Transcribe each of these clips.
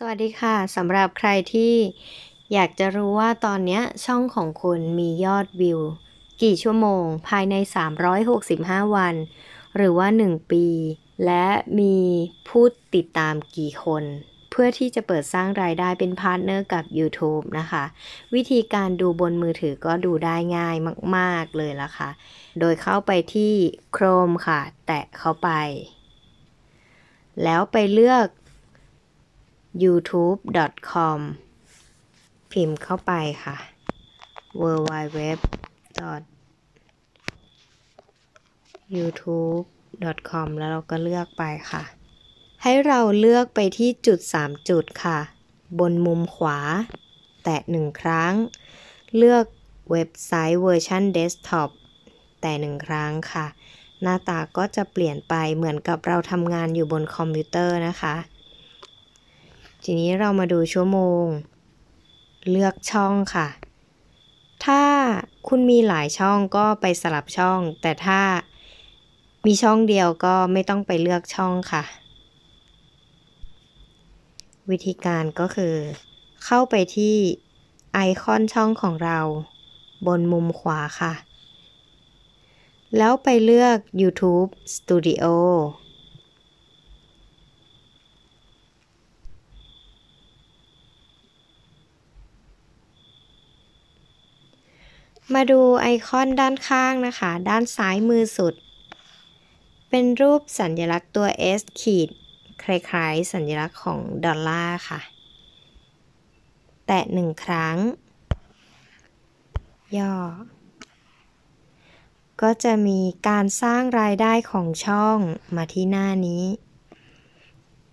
สวัสดีค่ะสำหรับใครที่อยากจะรู้ว่าตอนนี้ช่องของคุณมียอดวิว กี่ชั่วโมงภายใน 365 วัน หรือว่า 1 ปี และมีผู้ติดตามกี่คน เพื่อที่จะเปิดสร้างรายได้เป็นพาร์ทเนอร์กับ YouTube นะคะ วิธีการดูบนมือถือก็ดูได้ง่ายมาก ๆ เลยละคะ่ะ โดยเข้าไปที่ Chrome ค่ะ แตะเข้าไป แล้วไปเลือก youtube.com พิมพ์เข้าไปค่ะ w w w youtube.com แล้วเราก็เลือกไปค่ะ ให้เราเลือกไปที่จุด 3 จุดค่ะ บนมุมขวา แตะหนึ่งครั้ง เลือกเว็บไซต์เวอร์ชันเดสก์ท็อป แต่หนึ่งครั้งค่ะ หน้าตาก็จะเปลี่ยนไปเหมือนกับเราทำงานอยู่บนคอมพิวเตอร์นะคะทีนี้เรามาดูชั่วโมง เลือกช่องค่ะ ถ้าคุณมีหลายช่องก็ไปสลับช่อง แต่ถ้ามีช่องเดียวก็ไม่ต้องไปเลือกช่องค่ะ วิธีการก็คือ เข้าไปที่ไอคอนช่องของเรา บนมุมขวาค่ะ แล้วไปเลือก YouTube Studio มาดูไอคอนด้านข้างนะคะ ด้านซ้ายมือสุด เป็นรูปสัญลักษณ์ตัว S ขีด คล้ายๆสัญลักษณ์ของ ดอลลาร์ค่ะ แตะหนึ่งครั้ง ย่อ ก็จะมีการสร้างรายได้ของช่องมาที่หน้านี้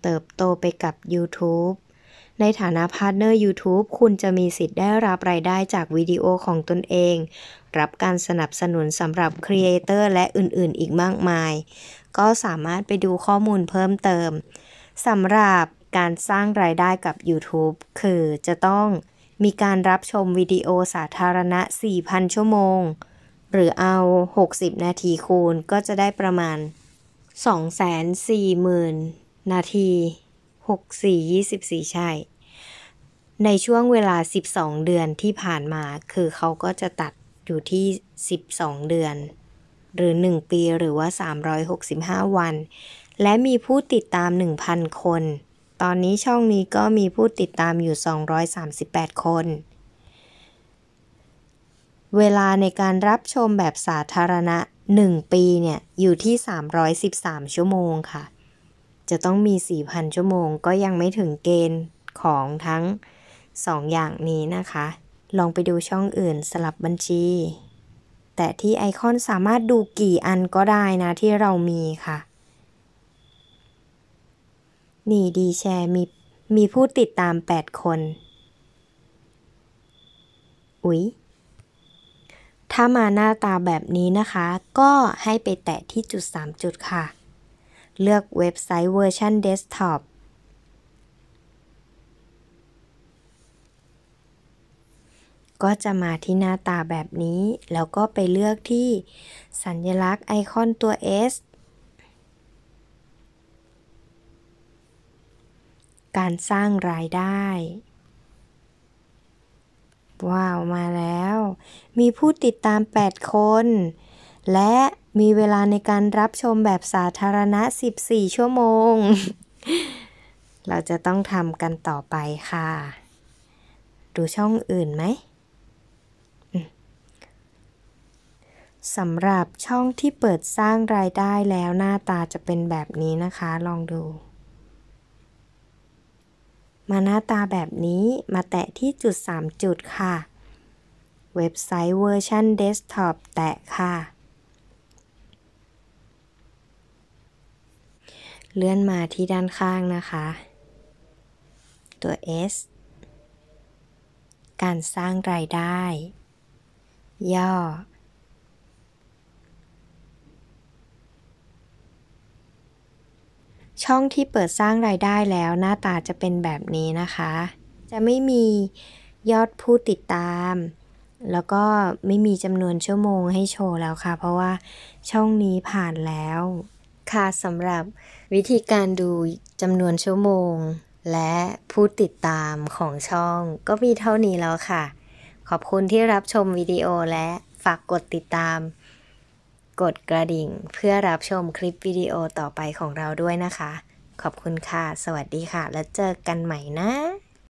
เติบโตไปกับ YouTube ในฐานะพาร์ทเนอร์ YouTube คุณจะมีสิทธิ์ได้รับรายได้จากวิดีโอของตนเอง รับการสนับสนุนสำหรับครีเอเตอร์และอื่นๆ อีกมากมาย ก็สามารถไปดูข้อมูลเพิ่มเติมสำหรับการสร้างรายได้กับ YouTube คือจะต้องมีการรับชมวิดีโอสาธารณะ 4,000 ชั่วโมง หรือเอา 60 นาทีคูณก็จะได้ประมาณ 240,000 นาที64 24 ใช่ ในช่วงเวลา 12 เดือนที่ผ่านมา คือเขาก็จะตัดอยู่ที่ 12 เดือน หรือ 1 ปีหรือว่า 365 วัน และมีผู้ติดตาม 1,000 คน ตอนนี้ช่องนี้ก็มีผู้ติดตามอยู่ 238 คน เวลาในการรับชมแบบสาธารณะ 1 ปี เนี่ย อยู่ที่ 313 ชั่วโมงค่ะจะต้องมี 4,000 ชั่วโมงก็ยังไม่ถึงเกณฑ์ของทั้ง 2 อย่างนี้นะคะ ลองไปดูช่องอื่นสลับบัญชี แต่ที่ไอคอนสามารถดูกี่อันก็ได้นะที่เรามีค่ะ นี่ดีแชร์มีมีผู้ติดตาม 8 คน อุ๊ย ถ้ามาหน้าตาแบบนี้นะคะ ก็ให้ไปแตะที่จุด 3 จุดค่ะเลือกเว็บไซต์เวอร์ชันเดสก์ท็อป ก็จะมาที่หน้าตาแบบนี้ แล้วก็ไปเลือกที่สัญลักษณ์ไอคอนตัว S การสร้างรายได้ ว้าว มาแล้ว มีผู้ติดตาม 8 คน และมีเวลาในการรับชมแบบสาธารณะ 14 ชั่วโมง เราจะต้องทำกันต่อไปค่ะ ดูช่องอื่นไหม สำหรับช่องที่เปิดสร้างรายได้แล้วหน้าตาจะเป็นแบบนี้นะคะ ลองดู มาหน้าตาแบบนี้ มาแตะที่จุด 3 จุดค่ะ เว็บไซต์เวอร์ชันเดสก์ท็อปแตะค่ะเลื่อนมาที่ด้านข้างนะคะ ตัว S การสร้างรายได้ ย่อ ช่องที่เปิดสร้างรายได้แล้ว หน้าตาจะเป็นแบบนี้นะคะ จะไม่มียอดผู้ติดตาม แล้วก็ไม่มีจำนวนชั่วโมงให้โชว์แล้วค่ะ เพราะว่าช่องนี้ผ่านแล้วคะสำหรับวิธีการดูจำนวนชั่วโมง และผู้ติดตามของช่องก็มีเท่านี้แล้วค่ะ ขอบคุณที่รับชมวิดีโอและฝากกดติดตาม กดกระดิ่งเพื่อรับชมคลิปวิดีโอต่อไปของเราด้วยนะคะ ขอบคุณค่ะ สวัสดีค่ะ แล้วเจอกันใหม่นะ